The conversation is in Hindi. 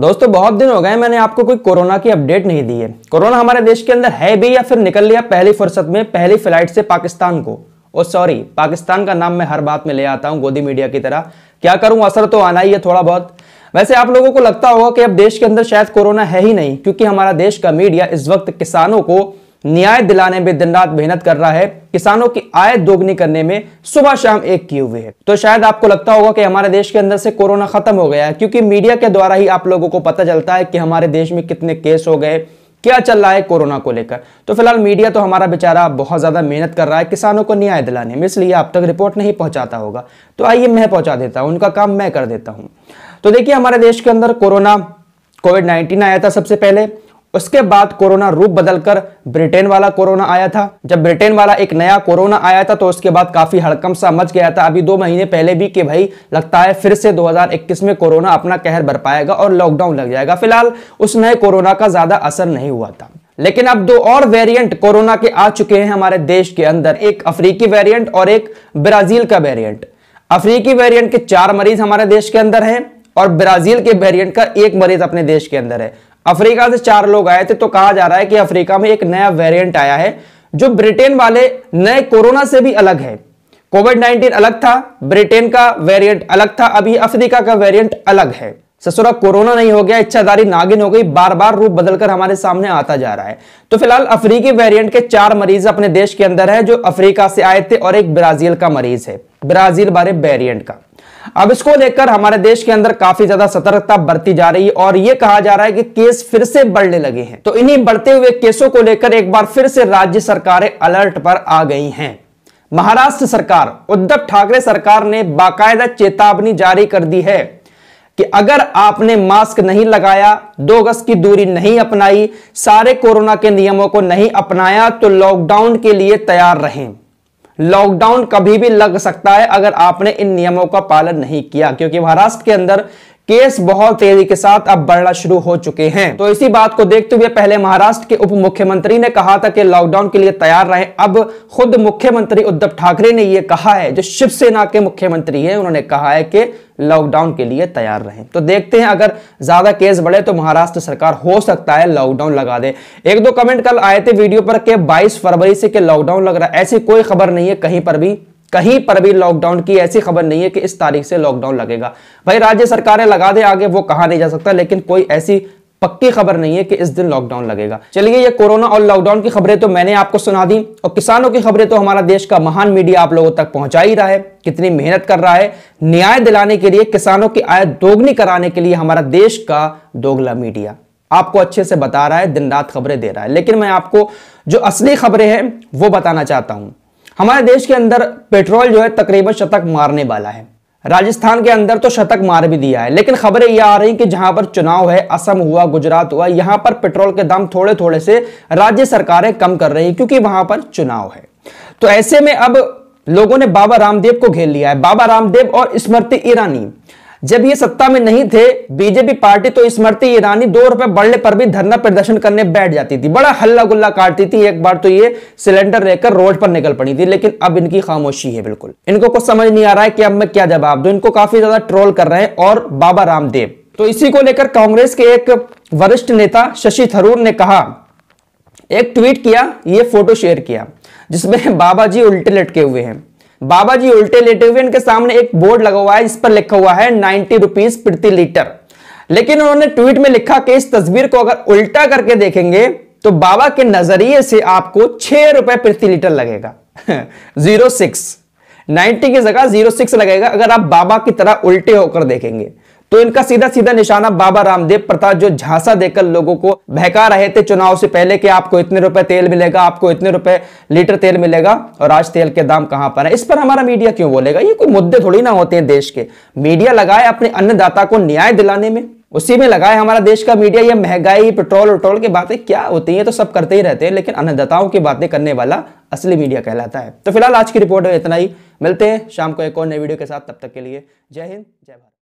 दोस्तों बहुत दिन हो गए मैंने आपको कोई कोरोना की अपडेट नहीं दी है कोरोना हमारे देश के अंदर है भी या फिर निकल लिया पहली फुर्सत में पहली फ्लाइट से पाकिस्तान को और सॉरी पाकिस्तान का नाम मैं हर बात में ले आता हूं गोदी मीडिया की तरह क्या करूं असर तो आना ही है थोड़ा बहुत वैसे आप लोगों को लगता होगा कि अब देश के अंदर शायद कोरोना है ही नहीं क्योंकि हमारा देश का मीडिया इस वक्त किसानों को न्याय दिलाने में दिन रात मेहनत कर रहा है किसानों की आय दोगुनी करने में सुबह शाम एक किए हुए है तो शायद आपको लगता होगा कि हमारे देश के अंदर से कोरोना खत्म हो गया है क्योंकि मीडिया के द्वारा ही आप लोगों को पता चलता है कि हमारे देश में कितने केस हो गए क्या चल रहा है कोरोना को लेकर तो फिलहाल मीडिया तो हमारा बेचारा बहुत ज्यादा मेहनत कर रहा है किसानों को न्याय दिलाने में इसलिए आप तक रिपोर्ट नहीं पहुंचाता होगा तो आइए मैं पहुंचा देता हूं उनका काम मैं कर देता हूं तो देखिए हमारे देश के अंदर कोरोना कोविड 19 आया था सबसे पहले उसके बाद कोरोना रूप बदलकर ब्रिटेन वाला कोरोना आया था जब ब्रिटेन वाला एक नया कोरोना आया था तो उसके बाद काफी हड़कम सा मच गया था अभी दो महीने पहले भी कि भाई लगता है फिर से 2021 में कोरोना अपना कहर पाएगा और लॉकडाउन लग जाएगा फिलहाल उस नए कोरोना का ज्यादा असर नहीं हुआ था लेकिन अब दो और वेरिएंट कोरोना के आ चुके हैं हमारे देश के अंदर एक अफ्रीकी वेरिएंट और एक ब्राजील का वेरिएंट अफ्रीकी वेरिएंट के चार मरीज हमारे देश के अंदर हैं और ब्राजील के वेरिएंट का एक मरीज अपने देश के अंदर है अफ्रीका से चार लोग आए थे तो कहा जा रहा है कि अफ्रीका में एक नया वेरिएंट आया है जो ब्रिटेन वाले नए कोरोना से भी अलग है कोविड 19 अलग था ब्रिटेन का वेरिएंट अलग था अभी अफ्रीका का वेरिएंट अलग है ससुरा कोरोना नहीं हो गया इच्छादारी नागिन हो गई बार बार रूप बदलकर हमारे सामने आता जा रहा है तो फिलहाल अफ्रीकी वेरिएंट के चार मरीज अपने देश के अंदर है जो अफ्रीका से आए थे और एक ब्राजील का मरीज है ब्राजील बारे वेरिएंट का अब इसको लेकर हमारे देश के अंदर काफी ज्यादा सतर्कता बरती जा रही है और यह कहा जा रहा है कि केस फिर से बढ़ने लगे हैं तो इन्हीं बढ़ते हुए केसों को लेकर एक बार फिर से राज्य सरकारें अलर्ट पर आ गई हैं महाराष्ट्र सरकार उद्धव ठाकरे सरकार ने बाकायदा चेतावनी जारी कर दी है कि अगर आपने मास्क नहीं लगाया दो गज की दूरी नहीं अपनाई सारे कोरोना के नियमों को नहीं अपनाया तो लॉकडाउन के लिए तैयार रहें लॉकडाउन कभी भी लग सकता है अगर आपने इन नियमों का पालन नहीं किया क्योंकि महाराष्ट्र के अंदर केस बहुत तेजी के साथ अब बढ़ना शुरू हो चुके हैं तो इसी बात को देखते हुए पहले महाराष्ट्र के उप मुख्यमंत्री ने कहा था कि लॉकडाउन के लिए तैयार रहे अब खुद मुख्यमंत्री उद्धव ठाकरे ने यह कहा है जो शिवसेना के मुख्यमंत्री है उन्होंने कहा है कि लॉकडाउन के लिए तैयार रहे तो देखते हैं अगर ज्यादा केस बढ़े तो महाराष्ट्र सरकार हो सकता है लॉकडाउन लगा दे एक दो कमेंट कल आए थे वीडियो पर के 22 फरवरी से के लॉकडाउन लग रहा है ऐसी कोई खबर नहीं है कहीं पर भी कहीं पर भी लॉकडाउन की ऐसी खबर नहीं है कि इस तारीख से लॉकडाउन लगेगा भाई राज्य सरकारें लगा दे आगे वो कहा नहीं जा सकता लेकिन कोई ऐसी पक्की खबर नहीं है कि इस दिन लॉकडाउन लगेगा चलिए ये कोरोना और लॉकडाउन की खबरें तो मैंने आपको सुना दी और किसानों की खबरें तो हमारा देश का महान मीडिया आप लोगों तक पहुंचा ही रहा है कितनी मेहनत कर रहा है न्याय दिलाने के लिए किसानों की आय दोगुनी कराने के लिए हमारा देश का दोगला मीडिया आपको अच्छे से बता रहा है दिन रात खबरें दे रहा है लेकिन मैं आपको जो असली खबरें हैं वो बताना चाहता हूं हमारे देश के अंदर पेट्रोल जो है तकरीबन शतक मारने वाला है राजस्थान के अंदर तो शतक मार भी दिया है लेकिन खबरें यह आ रही कि जहां पर चुनाव है असम हुआ गुजरात हुआ यहां पर पेट्रोल के दाम थोड़े थोड़े से राज्य सरकारें कम कर रही क्योंकि वहां पर चुनाव है तो ऐसे में अब लोगों ने बाबा रामदेव को घेर लिया है बाबा रामदेव और स्मृति ईरानी जब ये सत्ता में नहीं थे बीजेपी पार्टी तो स्मृति ईरानी दो रुपए बढ़ने पर भी धरना प्रदर्शन करने बैठ जाती थी बड़ा हल्ला गुल्ला काटती थी एक बार तो ये सिलेंडर लेकर रोड पर निकल पड़ी थी लेकिन अब इनकी खामोशी है बिल्कुल इनको कुछ समझ नहीं आ रहा है कि अब मैं क्या जवाब दू इनको काफी ज्यादा ट्रोल कर रहे हैं और बाबा रामदेव तो इसी को लेकर कांग्रेस के एक वरिष्ठ नेता शशि थरूर ने कहा एक ट्वीट किया ये फोटो शेयर किया जिसमें बाबा जी उल्टे लटके हुए हैं बाबा जी उल्टे लेटे हुए इनके सामने एक बोर्ड लगा हुआ है जिस पर लिखा हुआ है नाइन्टी रुपीज प्रति लीटर लेकिन उन्होंने ट्वीट में लिखा कि इस तस्वीर को अगर उल्टा करके देखेंगे तो बाबा के नजरिए से आपको छह रुपए प्रति लीटर लगेगा जीरो सिक्स नाइन्टी की जगह जीरो सिक्स लगेगा अगर आप बाबा की तरह उल्टे होकर देखेंगे तो इनका सीधा सीधा निशाना बाबा रामदेव प्रताप जो झांसा देकर लोगों को बहका रहे थे चुनाव से पहले कि आपको इतने रुपए तेल मिलेगा आपको इतने रुपए लीटर तेल मिलेगा और आज तेल के दाम कहां पर है इस पर हमारा मीडिया क्यों बोलेगा ये कोई मुद्दे थोड़ी ना होते हैं देश के मीडिया लगाए अपने अन्नदाता को न्याय दिलाने में उसी में लगाए हमारा देश का मीडिया ये महंगाई पेट्रोल वेट्रोल की बातें क्या होती है तो सब करते ही रहते हैं लेकिन अन्नदाताओं की बातें करने वाला असली मीडिया कहलाता है तो फिलहाल आज की रिपोर्ट में इतना ही मिलते हैं शाम को एक और नए वीडियो के साथ तब तक के लिए जय हिंद जय भारत